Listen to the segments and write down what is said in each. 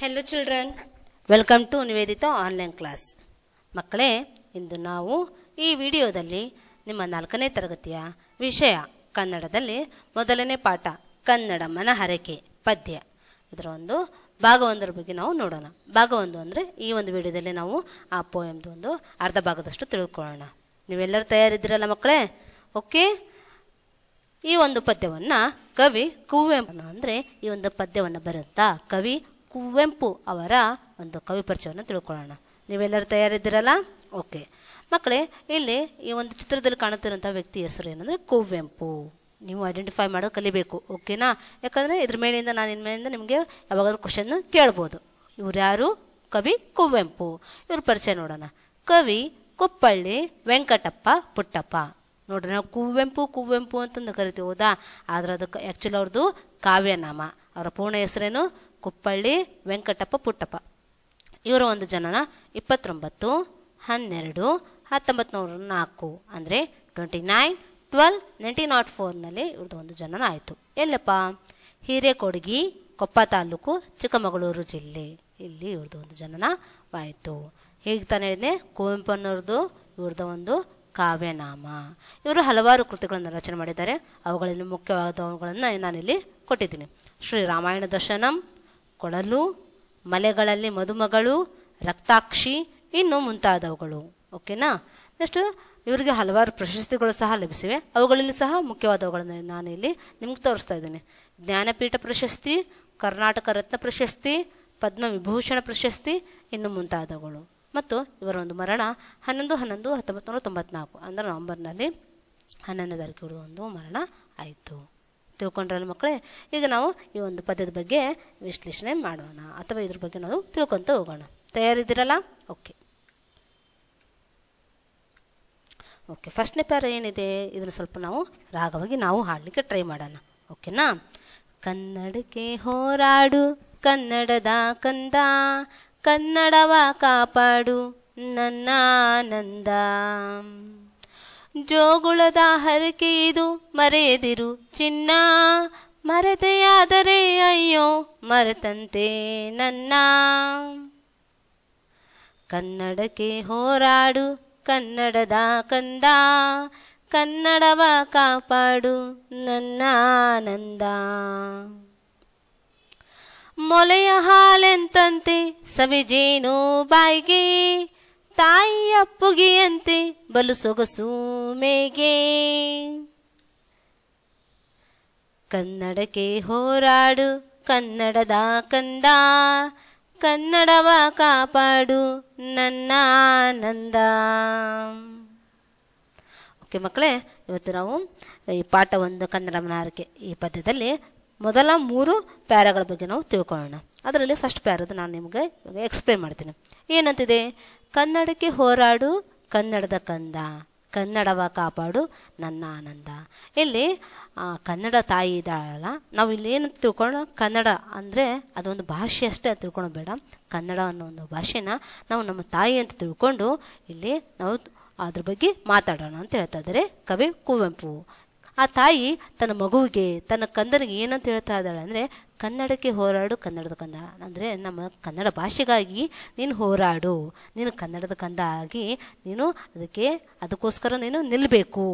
hello children welcome to Nivedita online class ಮಕ್ಕಳೇ ಇಂದು ನಾವು ಈ ವಿಡಿಯೋದಲ್ಲಿ ನಿಮ್ಮ ನಾಲ್ಕನೇ ತರಗತಿಯ ವಿಷಯ ಕನ್ನಡದಲ್ಲಿ ಮೊದಲನೇ ಪಾಠ ಕನ್ನಡ ಮನ ಹರಕೆ ಪದ್ಯ ಇದರ ಒಂದು ಭಾಗವೊಂದರ ಬಗ್ಗೆ ನಾವು ನೋಡೋಣ ಭಾಗವೊಂದು ಅಂದರೆ ಈ ಒಂದು ವಿಡಿಯೋದಲ್ಲಿ ನಾವು ಆ ಪೋಯಮ್ದು ಒಂದು ಅರ್ಧ ಭಾಗದಷ್ಟು ತಿಳ್ಕೊಳ್ಳೋಣ ನೀವೆಲ್ಲರೂ ತಯಾರಿದ್ದೀರಲ್ಲ ಮಕ್ಕಳೇ ಓಕೆ ಈ ಒಂದು ಪದ್ಯವನ್ನು ಕವಿ ಕುವೆಂಪು ಅಂದರೆ ಈ ಒಂದು ಪದ್ಯವನ್ನು ಬರುತ್ತಾ ಕವಿ ಕುವೆಂಪು ಅವರ ಒಂದು ಕವಿ ಪರಿಚಯವನ್ನು ತಿಳ್ಕೊಳ್ಳೋಣ ನೀವೆಲ್ಲರೂ ತಯಾರಿದ್ದೀರಲ್ಲ ಓಕೆ ಮಕ್ಕಳೇ ಇಲ್ಲಿ ಈ ಒಂದು ಚಿತ್ರದಲ್ಲಿ ಕಾಣುತ್ತಿರುವಂತಹ ವ್ಯಕ್ತಿ ಹೆಸರು ಏನಂದ್ರೆ ಕುವೆಂಪು ನೀವು ಐಡೆಂಟಿಫೈ ಮಾಡೋ ಕಲಿಬೇಕು ಓಕೆನಾ ಯಾಕಂದ್ರೆ ಇದ್ರ ಮೇಲಿಂದ ನಾನು ಇನ್ಮೇಲಿಂದ ನಿಮಗೆ ಯಾವಾಗಾದ್ರೂ ಕ್ವಶನ್ ಕೇಳ್ಬೋದು ಇವ್ರು ಯಾರು ಕವಿ ಕುವೆಂಪು ಇವ್ರ ಪರಿಚಯ ನೋಡೋಣ ಕವಿ ಕುಪ್ಪಳ್ಳಿ ವೆಂಕಟಪ್ಪ ಪುಟ್ಟಪ್ಪ ನೋಡ್ರಿ ನಾವು ಕುವೆಂಪು ಕುವೆಂಪು ಅಂತಂದು ಕರಿತೀವಿ ಹೌದಾ ಆದ್ರೆ ಅದಕ್ಕೆ ಆಕ್ಚುಲಿ ಅವ್ರದ್ದು ಕಾವ್ಯನಾಮ ಅವರ ಪೂರ್ಣ ಹೆಸರೇನು ಕುಪ್ಪಳ್ಳಿ ವೆಂಕಟಪ್ಪ ಪುಟ್ಟಪ್ಪ ಇವರ ಒಂದು ಜನನ ಇಪ್ಪತ್ತೊಂಬತ್ತು ಹನ್ನೆರಡು ಹತ್ತೊಂಬತ್ತು ನೂರ ನಾಲ್ಕು ಅಂದರೆ twenty nine twelve nineteen naught ಫೋರ್ನಲ್ಲಿ ಇವ್ರದ್ದು ಒಂದು ಜನನ ಆಯಿತು ಎಲ್ಲಪ್ಪ ಹಿರೇಕೊಡಗಿ ಕೊಪ್ಪ ತಾಲೂಕು ಚಿಕ್ಕಮಗಳೂರು ಜಿಲ್ಲೆ ಇಲ್ಲಿ ಇವ್ರದ್ದು ಒಂದು ಆಯಿತು ಹೇಗೆ ತಾನೆ ಹೇಳಿದೆ ಕುವೆಂಪನವ್ರದ್ದು ಇವ್ರದ್ದು ಒಂದು ಕಾವ್ಯನಾಮ ಇವರು ಹಲವಾರು ಕೃತಿಗಳನ್ನು ರಚನೆ ಮಾಡಿದ್ದಾರೆ ಅವುಗಳಲ್ಲಿ ಮುಖ್ಯವಾದವುಗಳನ್ನು ನಾನಿಲ್ಲಿ ಕೊಟ್ಟಿದ್ದೀನಿ ಶ್ರೀ ರಾಮಾಯಣ ದರ್ಶನಂ ಕೊಳಲು ಮಲೆಗಳಲ್ಲಿ ಮದುಮಗಳು ರಕ್ತಾಕ್ಷಿ ಇನ್ನು ಮುಂತಾದವುಗಳು ಓಕೆನಾ ನೆಕ್ಸ್ಟ್ ಇವರಿಗೆ ಹಲವಾರು ಪ್ರಶಸ್ತಿಗಳು ಸಹ ಲಭಿಸಿವೆ ಅವುಗಳಲ್ಲಿ ಸಹ ಮುಖ್ಯವಾದವುಗಳನ್ನು ನಾನು ಇಲ್ಲಿ ನಿಮ್ಗೆ ತೋರಿಸ್ತಾ ಇದ್ದೇನೆ ಜ್ಞಾನಪೀಠ ಪ್ರಶಸ್ತಿ ಕರ್ನಾಟಕ ರತ್ನ ಪ್ರಶಸ್ತಿ ಪದ್ಮ ವಿಭೂಷಣ ಪ್ರಶಸ್ತಿ ಇನ್ನು ಮುಂತಾದವುಗಳು ಮತ್ತು ಇವರ ಒಂದು ಮರಣ ಹನ್ನೊಂದು ಹನ್ನೊಂದು ಹತ್ತೊಂಬತ್ತು ನೂರ ತೊಂಬತ್ನಾಲ್ಕು ಅಂದರೆ ನವೆಂಬರ್ನಲ್ಲಿ ಹನ್ನೊಂದು ತಾರೀಕು ಒಂದು ಮರಣ ಆಯಿತು ತಿಳ್ಕೊಂಡ್ರಲ್ಲ ಮಕ್ಕಳೇ ಈಗ ನಾವು ಈ ಒಂದು ಪದದ ಬಗ್ಗೆ ವಿಶ್ಲೇಷಣೆ ಮಾಡೋಣ ಅಥವಾ ಇದ್ರ ಬಗ್ಗೆ ನಾವು ತಿಳ್ಕೊಂತ ಹೋಗೋಣ ತಯಾರಿದ್ದೀರಲ್ಲ ಓಕೆ ಓಕೆ ಫಸ್ಟ್ನೇ ಪ್ಯಾರ ಏನಿದೆ ಇದನ್ನು ಸ್ವಲ್ಪ ನಾವು ರಾಗವಾಗಿ ನಾವು ಹಾಡಲಿಕ್ಕೆ ಟ್ರೈ ಮಾಡೋಣ ಓಕೆನಾ ಕನ್ನಡಕ್ಕೆ ಹೋರಾಡು ಕನ್ನಡದ ಕಂದ ಕನ್ನಡವ ಕಾಪಾಡು ನನ್ನ ಆನಂದ ಜೋಗುಳದ ಹರಕೆ ಇದು ಮರೆಯದಿರು ಚಿನ್ನ ಮರೆತೆಯಾದರೆ ಅಯ್ಯೋ ಮರೆತಂತೆ ನನ್ನ ಕನ್ನಡಕ್ಕೆ ಹೋರಾಡು ಕನ್ನಡದ ಕಂದ ಕನ್ನಡವ ಕಾಪಾಡು ನನ್ನ ಆನಂದ ಮೊಲೆಯ ಹಾಲೆಂತಂತೆ ಸವಿಜೇನು ಬಾಯಿಗೆ ತಾಯಿಯ ಅಪ್ಪುಗೆಯಂತೆ ಬಲು ಸೊಗಸು ಮೇಗೆ ಕನ್ನಡಕ್ಕೆ ಹೋರಾಡು ಕನ್ನಡದ ಕಂದ ಕನ್ನಡವ ಕಾಪಾಡು ನನ್ನ ಆನಂದ ಓಕೆ ಮಕ್ಕಳೇ ಇವತ್ತು ನಾವು ಈ ಪಾಠ ಒಂದು ಕನ್ನಡ ಮನಾರಿಕೆ ಈ ಪದ್ಯದಲ್ಲಿ ಮೊದಲ ಮೂರು ಪ್ಯಾರಗಳ ಬಗ್ಗೆ ನಾವು ತಿಳ್ಕೊಳ್ಳೋಣ ಅದರಲ್ಲಿ ಫಸ್ಟ್ ಪ್ಯಾರದ ನಾನು ನಿಮಗೆ ಎಕ್ಸ್ಪ್ಲೈನ್ ಮಾಡ್ತೀನಿ ಏನಂತಿದೆ ಕನ್ನಡಕ್ಕೆ ಹೋರಾಡು ಕನ್ನಡದ ಕಂದ ಕನ್ನಡವ ಕಾಪಾಡು ನನ್ನ ಆನಂದ ಇಲ್ಲಿ ಕನ್ನಡ ತಾಯಿ ಇದ್ದಾಳಲ್ಲ ನಾವು ಇಲ್ಲಿ ಏನು ತಿಳ್ಕೊಂಡು ಕನ್ನಡ ಅಂದರೆ ಅದೊಂದು ಭಾಷೆ ಅಷ್ಟೇ ತಿಳ್ಕೊಳೋ ಬೇಡ ಕನ್ನಡ ಅನ್ನೋ ಒಂದು ಭಾಷೆನ ನಾವು ನಮ್ಮ ತಾಯಿ ಅಂತ ತಿಳ್ಕೊಂಡು ಇಲ್ಲಿ ನಾವು ಅದ್ರ ಬಗ್ಗೆ ಮಾತಾಡೋಣ ಅಂತ ಹೇಳ್ತಾ ಇದ್ದಾರೆ ಕವಿ ಕುವೆಂಪು ಆ ತಾಯಿ ತನ್ನ ಮಗುವಿಗೆ ತನ್ನ ಕಂದನಿಗೆ ಏನಂತ ಹೇಳ್ತಾ ಇದ್ದಾಳೆ ಅಂದರೆ ಕನ್ನಡಕ್ಕೆ ಹೋರಾಡು ಕನ್ನಡದ ಕಂದ ಅಂದರೆ ನಮ್ಮ ಕನ್ನಡ ಭಾಷೆಗಾಗಿ ನೀನು ಹೋರಾಡು ನೀನು ಕನ್ನಡದ ಕಂದ ಆಗಿ ನೀನು ಅದಕ್ಕೆ ಅದಕ್ಕೋಸ್ಕರ ನೀನು ನಿಲ್ಲಬೇಕು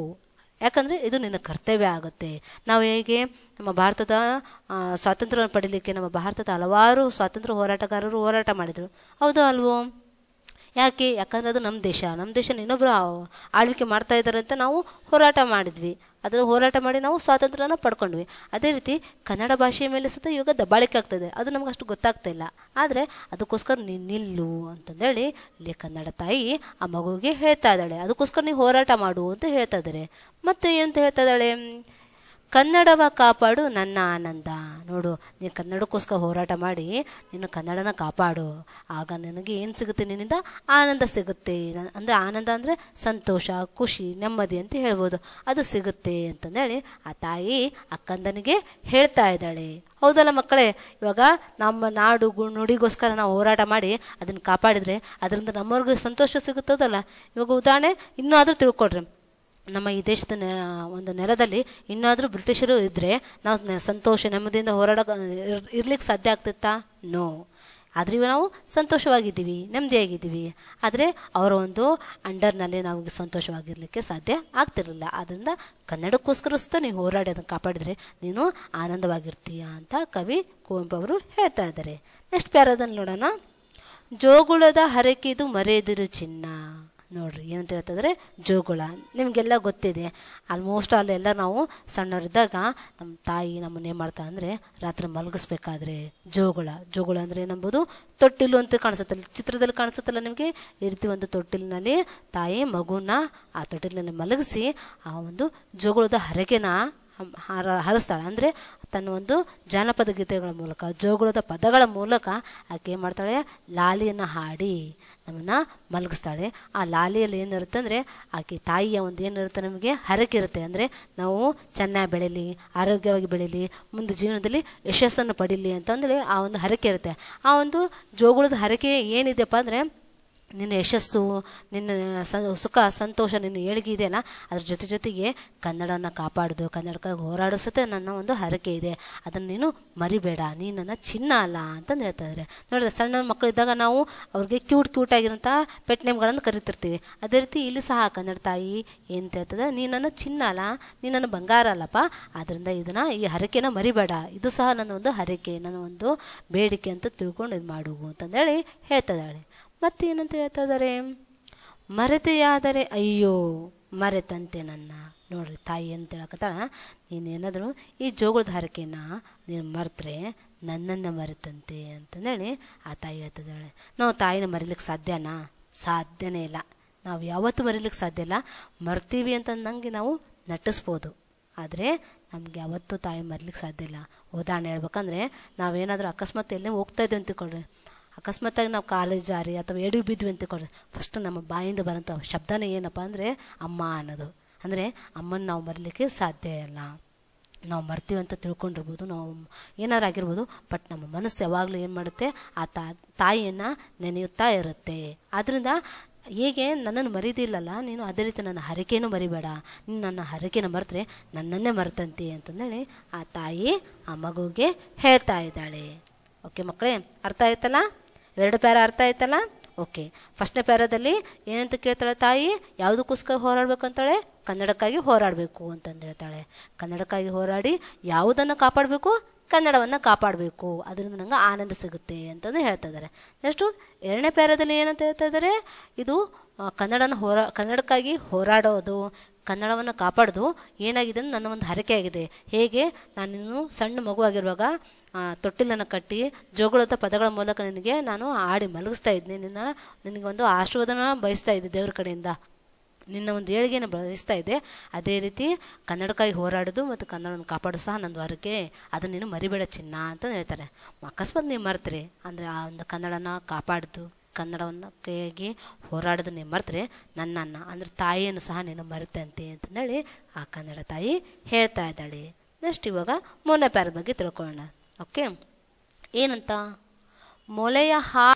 ಯಾಕಂದರೆ ಇದು ನಿನ್ನ ಕರ್ತವ್ಯ ಆಗುತ್ತೆ ನಾವು ಹೇಗೆ ನಮ್ಮ ಭಾರತದ ಸ್ವಾತಂತ್ರ್ಯವನ್ನು ಪಡೀಲಿಕ್ಕೆ ನಮ್ಮ ಭಾರತದ ಹಲವಾರು ಸ್ವಾತಂತ್ರ್ಯ ಹೋರಾಟಗಾರರು ಹೋರಾಟ ಮಾಡಿದರು ಹೌದು ಅಲ್ವೋ ಯಾಕೆ ಯಾಕಂದರೆ ಅದು ನಮ್ಮ ದೇಶ ನಮ್ಮ ದೇಶ ಇನ್ನೊಬ್ಬರು ಆಳ್ವಿಕೆ ಮಾಡ್ತಾ ಇದ್ದಾರೆ ಅಂತ ನಾವು ಹೋರಾಟ ಮಾಡಿದ್ವಿ ಅದರ ಹೋರಾಟ ಮಾಡಿ ನಾವು ಸ್ವಾತಂತ್ರ್ಯನ ಪಡ್ಕೊಂಡ್ವಿ ಅದೇ ರೀತಿ ಕನ್ನಡ ಭಾಷೆಯ ಮೇಲೆ ಸತ ಇವಾಗ ದಬ್ಬಾಳಿಕೆ ಆಗ್ತದೆ ಅದು ನಮ್ಗೆ ಅಷ್ಟು ಗೊತ್ತಾಗ್ತಾ ಇಲ್ಲ ಆದರೆ ಅದಕ್ಕೋಸ್ಕರ ನಿ ನಿಲ್ಲು ಅಂತಂದೇಳಿ ಇಲ್ಲಿ ಕನ್ನಡ ತಾಯಿ ಆ ಮಗುವಿಗೆ ಹೇಳ್ತಾ ಇದ್ದಾಳೆ ಅದಕ್ಕೋಸ್ಕರ ನೀವು ಹೋರಾಟ ಮಾಡು ಅಂತ ಹೇಳ್ತಾ ಇದ್ದಾರೆ ಮತ್ತೆ ಏನಂತ ಹೇಳ್ತಾ ಇದ್ದಾಳೆ ಕನ್ನಡವ ಕಾಪಾಡು ನನ್ನ ಆನಂದ ನೋಡು ನೀನು ಕನ್ನಡಕ್ಕೋಸ್ಕರ ಹೋರಾಟ ಮಾಡಿ ನೀನು ಕನ್ನಡನ ಕಾಪಾಡು ಆಗ ನನಗೆ ಏನು ಸಿಗುತ್ತೆ ನಿನ್ನಿಂದ ಆನಂದ ಸಿಗುತ್ತೆ ಅಂದರೆ ಆನಂದ ಅಂದರೆ ಸಂತೋಷ ಖುಷಿ ನೆಮ್ಮದಿ ಅಂತ ಹೇಳ್ಬೋದು ಅದು ಸಿಗುತ್ತೆ ಅಂತಂದೇಳಿ ಆ ತಾಯಿ ಅಕ್ಕಂದನಿಗೆ ಹೇಳ್ತಾ ಇದ್ದಾಳೆ ಹೌದಲ್ಲ ಮಕ್ಕಳೇ ಇವಾಗ ನಮ್ಮ ನಾಡು ನುಡಿಗೋಸ್ಕರ ನಾವು ಹೋರಾಟ ಮಾಡಿ ಅದನ್ನು ಕಾಪಾಡಿದ್ರೆ ಅದರಿಂದ ನಮ್ಮವ್ರಿಗೂ ಸಂತೋಷ ಸಿಗುತ್ತದಲ್ಲ ಇವಾಗ ಉದಾಹರಣೆ ಇನ್ನೂ ಆದರೂ ತಿಳ್ಕೊಡ್ರಿ ನಮ್ಮ ಈ ದೇಶದ ಒಂದು ನೆಲದಲ್ಲಿ ಇನ್ನಾದರೂ ಬ್ರಿಟಿಷರು ಇದ್ರೆ ನಾವು ಸಂತೋಷ ನೆಮ್ಮದಿಯಿಂದ ಹೋರಾಡೋ ಇರ್ಲಿಕ್ಕೆ ಸಾಧ್ಯ ಆಗ್ತಿತ್ತಾ ನೋ ಆದ್ರೆ ಇವ ನಾವು ಸಂತೋಷವಾಗಿದ್ದೀವಿ ನೆಮ್ಮದಿಯಾಗಿದ್ದೀವಿ ಆದರೆ ಅವರ ಒಂದು ಅಂಡರ್ನಲ್ಲಿ ನಾವು ಸಂತೋಷವಾಗಿರ್ಲಿಕ್ಕೆ ಸಾಧ್ಯ ಆಗ್ತಿರಲಿಲ್ಲ ಆದ್ದರಿಂದ ಕನ್ನಡಕ್ಕೋಸ್ಕರ ಸುತ್ತ ನೀವು ಹೋರಾಡಿ ಅದನ್ನು ಕಾಪಾಡಿದ್ರೆ ನೀನು ಆನಂದವಾಗಿರ್ತೀಯ ಅಂತ ಕವಿ ಕುವೆಂಪು ಅವರು ಹೇಳ್ತಾ ಇದ್ದಾರೆ ನೆಕ್ಸ್ಟ್ ಪ್ಯಾರದಲ್ಲಿ ನೋಡೋಣ ಜೋಗುಳದ ಹರಕಿದು ಮರೆದಿರು ಚಿನ್ನ ನೋಡ್ರಿ ಏನಂತ ಹೇಳ್ತಂದ್ರೆ ಜೋಗುಳ ನಿಮಗೆಲ್ಲ ಗೊತ್ತಿದೆ ಆಲ್ಮೋಸ್ಟ್ ಅಲ್ಲೆಲ್ಲ ನಾವು ಸಣ್ಣವರಿದ್ದಾಗ ನಮ್ಮ ತಾಯಿ ಏನ್ ಮಾಡ್ತಾ ಅಂದ್ರೆ ರಾತ್ರಿ ಮಲಗಿಸ್ಬೇಕಾದ್ರೆ ಜೋಗುಳ ಜೋಗುಳ ಅಂದ್ರೆ ಏನಂಬುದು ತೊಟ್ಟಿಲು ಅಂತ ಕಾಣಿಸುತ್ತಲ್ಲ ಚಿತ್ರದಲ್ಲಿ ಕಾಣಿಸುತ್ತಲ್ಲ ನಿಮಗೆ ಈ ರೀತಿ ಒಂದು ತೊಟ್ಟಿಲಿನಲ್ಲಿ ತಾಯಿ ಮಗುನ ಆ ತೊಟ್ಟಿಲಿನಲ್ಲಿ ಮಲಗಿಸಿ ಆ ಒಂದು ಜೋಗುಳದ ಹರಗೆನ ಹರ ಹರಿಸ್ತಾಳೆ ಅಂದರೆ ತನ್ನ ಒಂದು ಜಾನಪದ ಗೀತೆಗಳ ಮೂಲಕ ಜೋಗುಳದ ಪದಗಳ ಮೂಲಕ ಆಕೆ ಏನು ಮಾಡ್ತಾಳೆ ಲಾಲಿಯನ್ನು ಹಾಡಿ ನಮ್ಮನ್ನು ಮಲಗಿಸ್ತಾಳೆ ಆ ಲಾಲಿಯಲ್ಲಿ ಏನಿರುತ್ತೆ ಅಂದರೆ ಆಕೆ ತಾಯಿಯ ಒಂದು ಏನಿರುತ್ತೆ ನಮಗೆ ಹರಕೆ ಇರುತ್ತೆ ಅಂದರೆ ನಾವು ಚೆನ್ನಾಗಿ ಬೆಳೀಲಿ ಆರೋಗ್ಯವಾಗಿ ಬೆಳೀಲಿ ಮುಂದೆ ಜೀವನದಲ್ಲಿ ಯಶಸ್ಸನ್ನು ಪಡೀಲಿ ಅಂತಂದೇಳಿ ಆ ಒಂದು ಹರಕೆ ಇರುತ್ತೆ ಆ ಒಂದು ಜೋಗುಳದ ಹರಕೆ ಏನಿದೆಯಪ್ಪ ಅಂದರೆ ನಿನ್ನ ಯಶಸ್ಸು ನಿನ್ನ ಸುಖ ಸಂತೋಷ ನಿನ್ನ ಏಳಿಗೆ ಇದೆಯಲ್ಲ ಅದ್ರ ಜೊತೆ ಜೊತೆಗೆ ಕನ್ನಡನ ಕಾಪಾಡೋದು ಕನ್ನಡಕ್ಕಾಗಿ ಹೋರಾಡಿಸುತ್ತೆ ನನ್ನ ಒಂದು ಹರಕೆ ಇದೆ ಅದನ್ನು ನೀನು ಮರಿಬೇಡ ನೀನು ನನ್ನ ಚಿನ್ನ ಅಲ್ಲ ಅಂತಂದು ಹೇಳ್ತಾ ಇದ್ದಾರೆ ನೋಡ್ರಿ ಸಣ್ಣ ಮಕ್ಕಳಿದ್ದಾಗ ನಾವು ಅವ್ರಿಗೆ ಕ್ಯೂಟ್ ಕ್ಯೂಟ್ ಆಗಿರಂತ ಪೆಟ್ ನೇಮ್ಗಳನ್ನು ಕರಿತಿರ್ತೀವಿ ಅದೇ ರೀತಿ ಇಲ್ಲಿ ಸಹ ಕನ್ನಡ ತಾಯಿ ಏನು ಹೇಳ್ತದೆ ನೀನು ನನ್ನ ಚಿನ್ನ ಅಲ್ಲ ನೀನು ನನ್ನ ಬಂಗಾರ ಅಲ್ಲಪ್ಪ ಆದ್ದರಿಂದ ಇದನ್ನ ಈ ಹರಕೆನ ಮರಿಬೇಡ ಇದು ಸಹ ನನ್ನ ಒಂದು ಹರಕೆ ನನ್ನ ಒಂದು ಬೇಡಿಕೆ ಅಂತ ತಿಳ್ಕೊಂಡು ಇದು ಮಾಡು ಅಂತಂದೇಳಿ ಹೇಳ್ತದಾಳೆ ಮತ್ತೆ ಏನಂತ ಹೇಳ್ತಾ ಇದ್ದಾರೆ ಮರೆತೆಯಾದರೆ ಅಯ್ಯೋ ಮರೆತಂತೆ ನನ್ನ ನೋಡ್ರಿ ತಾಯಿ ಅಂತ ಹೇಳಕತ್ತಾಳ ನೀನೇನಾದರೂ ಈ ಜೋಗುಳದ ಹಾರಿಕೆನ ನೀನು ಮರೆತ್ರೆ ನನ್ನನ್ನು ಮರೆತಂತೆ ಅಂತಂದೇಳಿ ಆ ತಾಯಿ ಹೇಳ್ತಿದ್ದಾಳೆ ನಾವು ತಾಯಿನ ಮರಿಲಿಕ್ಕೆ ಸಾಧ್ಯನಾ ಸಾಧ್ಯನೇ ಇಲ್ಲ ನಾವು ಯಾವತ್ತೂ ಮರಿಲಿಕ್ಕೆ ಸಾಧ್ಯ ಇಲ್ಲ ಮರ್ತೀವಿ ಅಂತ ನಾವು ನಟಿಸ್ಬೋದು ಆದರೆ ನಮ್ಗೆ ಯಾವತ್ತೂ ತಾಯಿ ಮರಿಲಿಕ್ಕೆ ಸಾಧ್ಯ ಇಲ್ಲ ಉದಾಹರಣೆ ಹೇಳ್ಬೇಕಂದ್ರೆ ನಾವೇನಾದರೂ ಅಕಸ್ಮಾತ್ ಎಲ್ಲೇ ಹೋಗ್ತಾ ಇದ್ದೀವಿ ಅಂತ ಅಕಸ್ಮಾತಾಗಿ ನಾವು ಕಾಲೇಜ್ ಜಾರಿ ಅಥವಾ ಎಡು ಬಿದ್ವಿ ಅಂತ ಕೊಡ್ರಿ ಫಸ್ಟ್ ನಮ್ಮ ಬಾಯಿಂದ ಬರೋಂಥ ಶಬ್ದನೇ ಏನಪ್ಪ ಅಂದರೆ ಅಮ್ಮ ಅನ್ನೋದು ಅಂದರೆ ಅಮ್ಮನ ನಾವು ಮರಲಿಕ್ಕೆ ಸಾಧ್ಯ ಇಲ್ಲ ನಾವು ಮರ್ತೀವಿ ಅಂತ ತಿಳ್ಕೊಂಡಿರ್ಬೋದು ನಾವು ಏನಾರು ಆಗಿರ್ಬೋದು ಬಟ್ ನಮ್ಮ ಮನಸ್ಸು ಯಾವಾಗಲೂ ಏನು ಮಾಡುತ್ತೆ ಆ ತಾ ತಾಯಿಯನ್ನು ನೆನೆಯುತ್ತಾ ಇರುತ್ತೆ ಆದ್ದರಿಂದ ಹೇಗೆ ನನ್ನನ್ನು ಮರೀದಿಲ್ಲಲ್ಲ ನೀನು ಅದೇ ರೀತಿ ನನ್ನ ಹರಕೆಯನ್ನು ಮರಿಬೇಡ ನೀನು ನನ್ನ ಹರಕೆನ ಮರೆತರೆ ನನ್ನನ್ನೇ ಮರೆತಂತಿ ಅಂತಂದೇಳಿ ಆ ತಾಯಿ ಆ ಮಗುಗೆ ಹೇಳ್ತಾ ಇದ್ದಾಳೆ ಓಕೆ ಮಕ್ಕಳೇ ಅರ್ಥ ಆಯ್ತಲ್ಲ ಎರಡು ಪ್ಯಾರ ಅರ್ಥ ಆಯ್ತಲ್ಲ ಓಕೆ ಫಸ್ಟ್ನೇ ಪ್ಯಾರದಲ್ಲಿ ಏನಂತ ಕೇಳ್ತಾಳೆ ತಾಯಿ ಯಾವುದಕ್ಕೋಸ್ಕರ ಹೋರಾಡಬೇಕು ಅಂತಾಳೆ ಕನ್ನಡಕ್ಕಾಗಿ ಹೋರಾಡಬೇಕು ಅಂತಂದು ಹೇಳ್ತಾಳೆ ಕನ್ನಡಕ್ಕಾಗಿ ಹೋರಾಡಿ ಯಾವುದನ್ನು ಕಾಪಾಡಬೇಕು ಕನ್ನಡವನ್ನು ಕಾಪಾಡಬೇಕು ಅದರಿಂದ ನಂಗೆ ಆನಂದ ಸಿಗುತ್ತೆ ಅಂತಂದು ಹೇಳ್ತಾ ಇದ್ದಾರೆ ನೆಕ್ಸ್ಟು ಎರಡನೇ ಪ್ಯಾರದಲ್ಲಿ ಏನಂತ ಹೇಳ್ತಾ ಇದ್ದಾರೆ ಇದು ಕನ್ನಡನ ಹೋರಾ ಕನ್ನಡಕ್ಕಾಗಿ ಹೋರಾಡೋದು ಕನ್ನಡವನ್ನು ಕಾಪಾಡೋದು ಏನಾಗಿದೆ ಅಂದ್ರೆ ನನ್ನ ಒಂದು ಆಗಿದೆ ಹೇಗೆ ನಾನಿನ್ನು ಸಣ್ಣ ಮಗುವಾಗಿರುವಾಗ ತೊಟ್ಟಿಲನ್ನು ಕಟ್ಟಿ ಜೋಗುಳದ ಪದಗಳ ಮೂಲಕ ನಿನಗೆ ನಾನು ಆಡಿ ಮಲಗಿಸ್ತಾ ಇದ್ದೆ ನಿನ್ನ ನಿನಗೆ ಒಂದು ಆಶೀರ್ವಾದನ ಬಯಸ್ತಾ ಇದ್ದೆ ದೇವ್ರ ಕಡೆಯಿಂದ ನಿನ್ನ ಒಂದು ಏಳಿಗೆಯನ್ನು ಬಯಸ್ತಾ ಇದ್ದೆ ಅದೇ ರೀತಿ ಕನ್ನಡಕ್ಕಾಗಿ ಹೋರಾಡೋದು ಮತ್ತು ಕನ್ನಡವನ್ನು ಕಾಪಾಡೋ ಸಹ ನಂದು ಅದನ್ನ ನೀನು ಮರಿಬೇಡ ಚಿನ್ನ ಅಂತ ಹೇಳ್ತಾರೆ ಅಕಸ್ಮಾತ್ ನೀವು ಮರ್ತೀರಿ ಅಂದರೆ ಆ ಒಂದು ಕನ್ನಡನ ಕಾಪಾಡದು ಕನ್ನಡವನ್ನು ಕೈಯಾಗಿ ಹೋರಾಡೋದು ನೀನು ಮರೆತರೆ ನನ್ನನ್ನು ಅಂದ್ರೆ ತಾಯಿಯನ್ನು ಸಹ ನೀನು ಮರೆತಂತೆ ಅಂತಂದೇಳಿ ಆ ಕನ್ನಡ ತಾಯಿ ಹೇಳ್ತಾ ಇದ್ದಾಳೆ ನೆಕ್ಸ್ಟ್ ಇವಾಗ ಮೊನ್ನೆ ಪ್ಯಾರ ಬಗ್ಗೆ ತಿಳ್ಕೊಳ್ಳೋಣ ಓಕೆ ಏನಂತ ಮೊಲೆಯ ಹಾ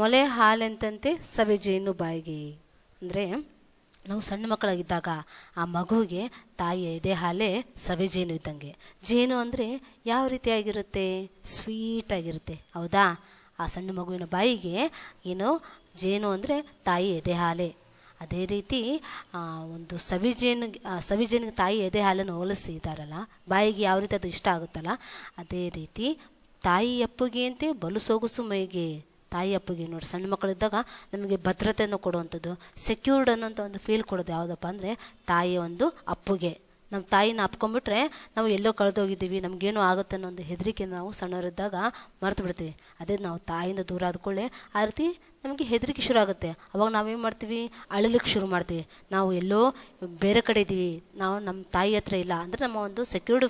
ಮೊಲೆ ಹಾಲೆಂತಂತೆ ಜೇನು ಬಾಯಿಗೆ ಅಂದರೆ ನಾವು ಸಣ್ಣ ಮಕ್ಕಳಾಗಿದ್ದಾಗ ಆ ಮಗುವಿಗೆ ತಾಯಿಯ ಇದೇ ಹಾಲೇ ಸವೆ ಜೇನು ಇದ್ದಂಗೆ ಜೇನು ಅಂದರೆ ಯಾವ ರೀತಿಯಾಗಿರುತ್ತೆ ಸ್ವೀಟ್ ಆಗಿರುತ್ತೆ ಹೌದಾ ಆ ಸಣ್ಣ ಮಗುವಿನ ಬಾಯಿಗೆ ಏನು ಜೇನು ಅಂದರೆ ತಾಯಿ ಎದೆ ಹಾಲೆ ಅದೇ ರೀತಿ ಒಂದು ಸವಿಜೇನು ಸವಿಜೇನಿಗೆ ತಾಯಿ ಎದೆ ಹಾಲನ್ನು ಹೋಲಿಸಿದಾರಲ್ಲ ಬಾಯಿಗೆ ಯಾವ ರೀತಿ ಅದು ಇಷ್ಟ ಆಗುತ್ತಲ್ಲ ಅದೇ ರೀತಿ ತಾಯಿ ಅಪ್ಪುಗೆ ಅಂತ ಬಲು ಸೊಗಸು ಮೈಗೆ ತಾಯಿ ಅಪ್ಪಗೆ ನೋಡಿ ಸಣ್ಣ ಮಕ್ಕಳಿದ್ದಾಗ ನಮಗೆ ಭದ್ರತೆಯನ್ನು ಕೊಡುವಂಥದ್ದು ಸೆಕ್ಯೂರ್ಡ್ ಅನ್ನೋಂಥ ಒಂದು ಫೀಲ್ ಕೊಡೋದು ಯಾವುದಪ್ಪ ಅಂದರೆ ತಾಯಿಯ ಒಂದು ಅಪ್ಪುಗೆ ನಮ್ಮ ತಾಯಿನ ಅಪ್ಕೊಂಡ್ಬಿಟ್ರೆ ನಾವು ಎಲ್ಲೋ ಕಳೆದೋಗಿದ್ದೀವಿ ನಮ್ಗೇನು ಆಗುತ್ತೆ ಅನ್ನೋ ಒಂದು ಹೆದರಿಕೆ ನಾವು ಸಣ್ಣವರಿದ್ದಾಗ ಮರೆತು ಬಿಡ್ತೀವಿ ಅದೇ ನಾವು ತಾಯಿಯಿಂದ ದೂರ ಆದ್ಕೊಳ್ಳೆ ಆ ರೀತಿ ನಮಗೆ ಹೆದರಿಕೆ ಶುರು ಆಗುತ್ತೆ ಅವಾಗ ನಾವೇನು ಮಾಡ್ತೀವಿ ಅಳಲಿಕ್ಕೆ ಶುರು ಮಾಡ್ತೀವಿ ನಾವು ಎಲ್ಲೋ ಬೇರೆ ಕಡೆ ಇದ್ದೀವಿ ನಾವು ನಮ್ಮ ತಾಯಿ ಹತ್ರ ಇಲ್ಲ ಅಂದರೆ ನಮ್ಮ ಒಂದು ಸೆಕ್ಯೂರ್ಡ್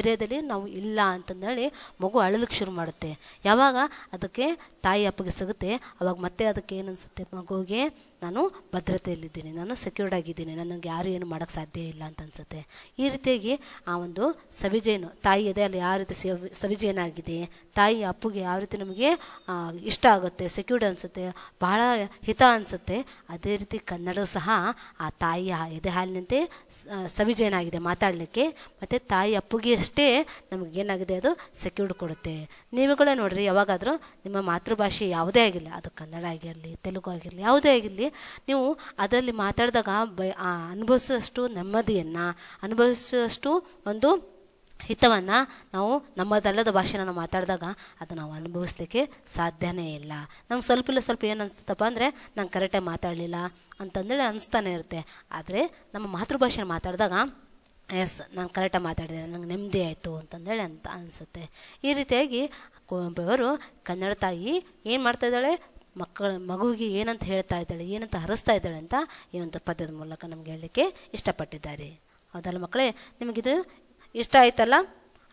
ಏರಿಯಾದಲ್ಲಿ ನಾವು ಇಲ್ಲ ಅಂತಂದೇಳಿ ಮಗು ಅಳಲಿಕ್ಕೆ ಶುರು ಮಾಡುತ್ತೆ ಯಾವಾಗ ಅದಕ್ಕೆ ತಾಯಿ ಅಪ್ಪಗೆ ಸಿಗುತ್ತೆ ಅವಾಗ ಮತ್ತೆ ಅದಕ್ಕೆ ಏನನ್ಸುತ್ತೆ ಮಗುಗೆ ನಾನು ಭದ್ರತೆಯಲ್ಲಿದ್ದೀನಿ ನಾನು ಸೆಕ್ಯೂರ್ಡ್ ಆಗಿದ್ದೀನಿ ನನಗೆ ಯಾರು ಏನು ಮಾಡೋಕ್ಕೆ ಸಾಧ್ಯ ಇಲ್ಲ ಅಂತ ಅನ್ಸುತ್ತೆ ಈ ರೀತಿಯಾಗಿ ಆ ಒಂದು ಸವಿಜೇನು ತಾಯಿ ಅಲ್ಲಿ ಯಾವ ರೀತಿ ಸವಿಜೇನಾಗಿದೆ ತಾಯಿ ಅಪ್ಪುಗೆ ಯಾವ ರೀತಿ ನಮಗೆ ಇಷ್ಟ ಆಗುತ್ತೆ ಸೆಕ್ಯೂರ್ಡ್ ಅನಿಸುತ್ತೆ ಬಹಳ ಹಿತ ಅನಿಸುತ್ತೆ ಅದೇ ರೀತಿ ಕನ್ನಡ ಸಹ ಆ ತಾಯಿಯ ಎದೆ ಹಾಲಿನಂತೆ ಸವಿಜೇನಾಗಿದೆ ಮಾತಾಡಲಿಕ್ಕೆ ಮತ್ತು ತಾಯಿ ಅಪ್ಪುಗೆ ಅಷ್ಟೇ ನಮಗೆ ಏನಾಗಿದೆ ಅದು ಸೆಕ್ಯೂರ್ಡ್ ಕೊಡುತ್ತೆ ನೀವುಗಳೇ ನೋಡ್ರಿ ಯಾವಾಗಾದರೂ ನಿಮ್ಮ ಮಾತೃಭಾಷೆ ಯಾವುದೇ ಆಗಿರಲಿ ಅದು ಕನ್ನಡ ಆಗಿರಲಿ ತೆಲುಗು ಆಗಿರಲಿ ಯಾವುದೇ ಆಗಿರಲಿ ನೀವು ಅದರಲ್ಲಿ ಮಾತಾಡಿದಾಗ ಬ ಅನುಭವಿಸುವಷ್ಟು ನೆಮ್ಮದಿಯನ್ನು ಅನುಭವಿಸುವಷ್ಟು ಒಂದು ಹಿತವನ್ನು ನಾವು ನಮ್ಮದಲ್ಲದ ಭಾಷೆ ನಾವು ಮಾತಾಡಿದಾಗ ಅದು ನಾವು ಅನುಭವಿಸ್ಲಿಕ್ಕೆ ಸಾಧ್ಯನೇ ಇಲ್ಲ ನಮ್ಗೆ ಸ್ವಲ್ಪ ಇಲ್ಲ ಸ್ವಲ್ಪ ಏನು ಅನಿಸ್ತಪ್ಪ ಅಂದರೆ ನಂಗೆ ಕರೆಕ್ಟಾಗಿ ಮಾತಾಡಲಿಲ್ಲ ಅಂತಂದೇಳಿ ಅನಿಸ್ತಾನೆ ಇರುತ್ತೆ ಆದರೆ ನಮ್ಮ ಮಾತೃಭಾಷೆನ ಮಾತಾಡಿದಾಗ ಎಸ್ ನಾನು ಕರೆಕ್ಟಾಗಿ ಮಾತಾಡಿದೆ ನಂಗೆ ನೆಮ್ಮದಿ ಆಯಿತು ಅಂತಂದೇಳಿ ಅಂತ ಅನಿಸುತ್ತೆ ಈ ರೀತಿಯಾಗಿ ಕುವೆಂಪು ಅವರು ಕನ್ನಡ ತಾಯಿ ಏನು ಮಾಡ್ತಾ ಇದ್ದಾಳೆ ಮಕ್ಕಳ ಮಗುವಿಗೆ ಏನಂತ ಹೇಳ್ತಾ ಇದ್ದಾಳೆ ಏನಂತ ಹರಿಸ್ತಾ ಇದ್ದಾಳೆ ಅಂತ ಈ ಒಂದು ಪದ್ಯದ ಮೂಲಕ ನಮ್ಗೆ ಹೇಳಲಿಕ್ಕೆ ಇಷ್ಟಪಟ್ಟಿದ್ದಾರೆ ಹೌದಲ್ಲ ಮಕ್ಕಳೇ ನಿಮಗಿದು ಇಷ್ಟ ಆಯ್ತಲ್ಲ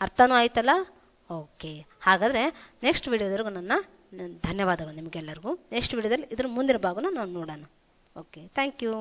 ಅರ್ಥನೂ ಆಯ್ತಲ್ಲ ಓಕೆ ಹಾಗಾದರೆ ನೆಕ್ಸ್ಟ್ ವಿಡಿಯೋದವರೆಗೂ ನನ್ನ ಧನ್ಯವಾದಗಳು ನಿಮಗೆಲ್ಲರಿಗೂ ನೆಕ್ಸ್ಟ್ ವಿಡಿಯೋದಲ್ಲಿ ಇದ್ರ ಮುಂದಿನ ಭಾಗನ ನಾನು ನೋಡೋಣ ಓಕೆ ಥ್ಯಾಂಕ್ ಯು